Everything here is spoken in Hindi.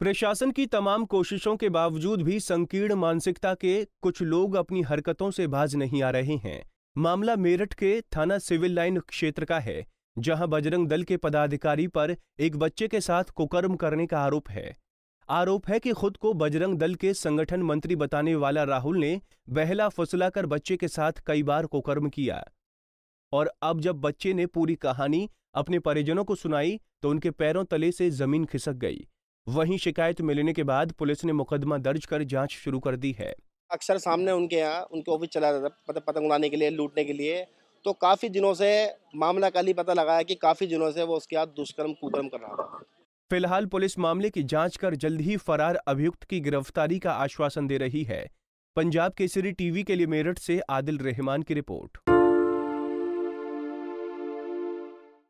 प्रशासन की तमाम कोशिशों के बावजूद भी संकीर्ण मानसिकता के कुछ लोग अपनी हरकतों से बाज नहीं आ रहे हैं मामला मेरठ के थाना सिविल लाइन क्षेत्र का है जहां बजरंग दल के पदाधिकारी पर एक बच्चे के साथ कुकर्म करने का आरोप है आरोप है कि खुद को बजरंग दल के संगठन मंत्री बताने वाला राहुल ने बहला फुसलाकर कर बच्चे के साथ कई बार कुकर्म किया और अब जब बच्चे ने पूरी कहानी अपने परिजनों को सुनाई तो उनके पैरों तले से जमीन खिसक गई वहीं शिकायत मिलने के बाद पुलिस ने मुकदमा दर्ज कर जांच शुरू कर दी है अक्सर सामने उनके यहाँ उनके ऑफिस चला जाता मतलब पतंग उड़ाने के लिए लूटने के लिए तो काफ़ी दिनों से मामला कल ही पता लगाया कि काफ़ी दिनों से वो उसके यहाँ दुष्कर्म कुकर्म कर रहा था फिलहाल पुलिस मामले की जांच कर जल्द ही फरार अभियुक्त की गिरफ्तारी का आश्वासन दे रही है पंजाब केसरी टीवी के लिए मेरठ से आदिल रहमान की रिपोर्ट